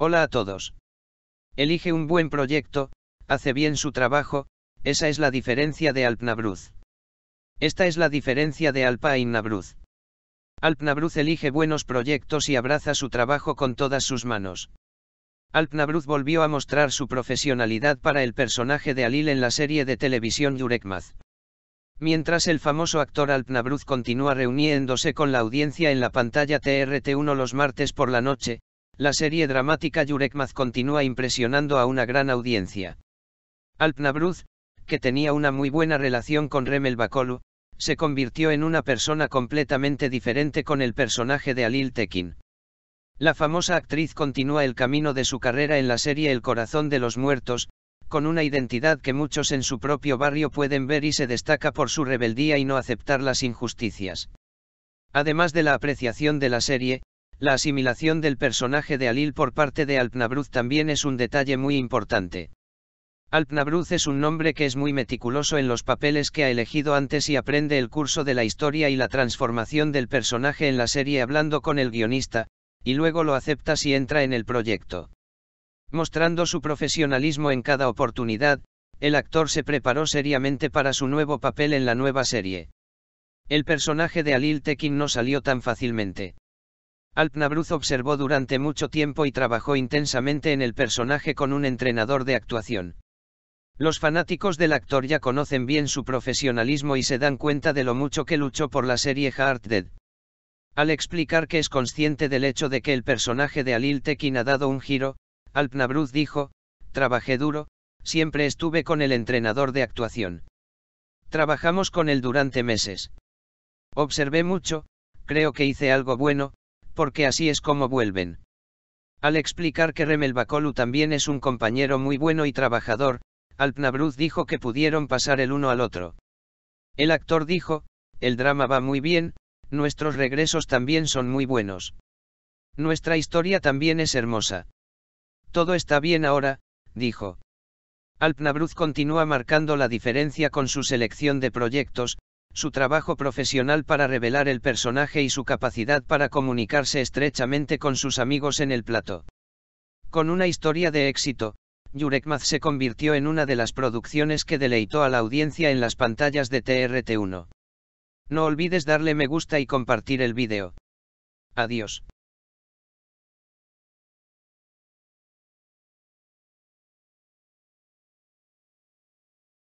Hola a todos. Elige un buen proyecto, hace bien su trabajo, esa es la diferencia de Alpnabruz. Esta es la diferencia de Alpa Nabruz. Alpnabruz elige buenos proyectos y abraza su trabajo con todas sus manos. Alpnabruz volvió a mostrar su profesionalidad para el personaje de Alil en la serie de televisión Yurekmaz. Mientras el famoso actor Alpnabruz continúa reuniéndose con la audiencia en la pantalla TRT1 los martes por la noche, la serie dramática Yurekmaz continúa impresionando a una gran audiencia. Alpnabruz, que tenía una muy buena relación con Remel Bakolu, se convirtió en una persona completamente diferente con el personaje de Alil Tekin. La famosa actriz continúa el camino de su carrera en la serie El corazón de los muertos, con una identidad que muchos en su propio barrio pueden ver y se destaca por su rebeldía y no aceptar las injusticias. Además de la apreciación de la serie, la asimilación del personaje de Alil por parte de Alpnabruz también es un detalle muy importante. Alpnabruz es un nombre que es muy meticuloso en los papeles que ha elegido antes y aprende el curso de la historia y la transformación del personaje en la serie hablando con el guionista, y luego lo acepta si entra en el proyecto. Mostrando su profesionalismo en cada oportunidad, el actor se preparó seriamente para su nuevo papel en la nueva serie. El personaje de Alil Tekin no salió tan fácilmente. Alpnabruz observó durante mucho tiempo y trabajó intensamente en el personaje con un entrenador de actuación. Los fanáticos del actor ya conocen bien su profesionalismo y se dan cuenta de lo mucho que luchó por la serie Heart Dead. Al explicar que es consciente del hecho de que el personaje de Alil Tekin ha dado un giro, Alpnabruz dijo, trabajé duro, siempre estuve con el entrenador de actuación. Trabajamos con él durante meses. Observé mucho, creo que hice algo bueno, porque así es como vuelven. Al explicar que Remel Bakolu también es un compañero muy bueno y trabajador, Alpnabruz dijo que pudieron pasar el uno al otro. El actor dijo, el drama va muy bien, nuestros regresos también son muy buenos. Nuestra historia también es hermosa. Todo está bien ahora, dijo. Alpnabruz continúa marcando la diferencia con su selección de proyectos, su trabajo profesional para revelar el personaje y su capacidad para comunicarse estrechamente con sus amigos en el plato. Con una historia de éxito, Yurekmaz se convirtió en una de las producciones que deleitó a la audiencia en las pantallas de TRT1. No olvides darle me gusta y compartir el vídeo. Adiós.